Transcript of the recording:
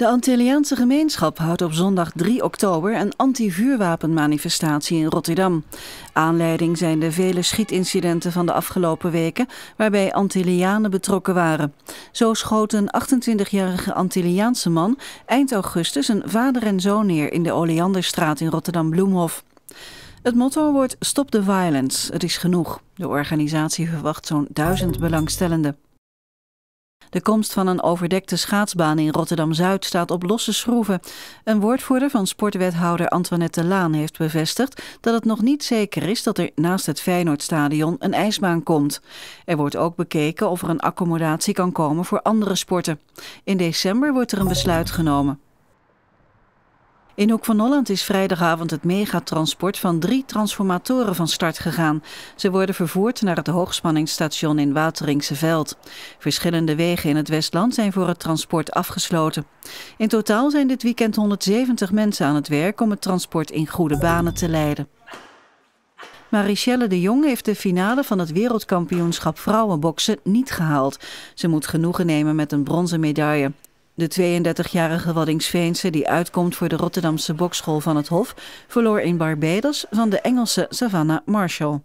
De Antilliaanse gemeenschap houdt op zondag 3 oktober een anti-vuurwapenmanifestatie in Rotterdam. Aanleiding zijn de vele schietincidenten van de afgelopen weken waarbij Antillianen betrokken waren. Zo schoot een 28-jarige Antilliaanse man eind augustus een vader en zoon neer in de Oleanderstraat in Rotterdam-Bloemhof. Het motto wordt Stop the Violence, het is genoeg. De organisatie verwacht zo'n duizend belangstellenden. De komst van een overdekte schaatsbaan in Rotterdam-Zuid staat op losse schroeven. Een woordvoerder van sportwethouder Antoinette Laan heeft bevestigd dat het nog niet zeker is dat er naast het Feyenoordstadion een ijsbaan komt. Er wordt ook bekeken of er een accommodatie kan komen voor andere sporten. In december wordt er een besluit genomen. In Hoek van Holland is vrijdagavond het megatransport van drie transformatoren van start gegaan. Ze worden vervoerd naar het hoogspanningsstation in Wateringse Veld. Verschillende wegen in het Westland zijn voor het transport afgesloten. In totaal zijn dit weekend 170 mensen aan het werk om het transport in goede banen te leiden. Marichelle de Jong heeft de finale van het wereldkampioenschap vrouwenboksen niet gehaald. Ze moet genoegen nemen met een bronzen medaille. De 32-jarige Waddingsveense, die uitkomt voor de Rotterdamse bokschool van het Hof, verloor in Barbados van de Engelse Savannah Marshall.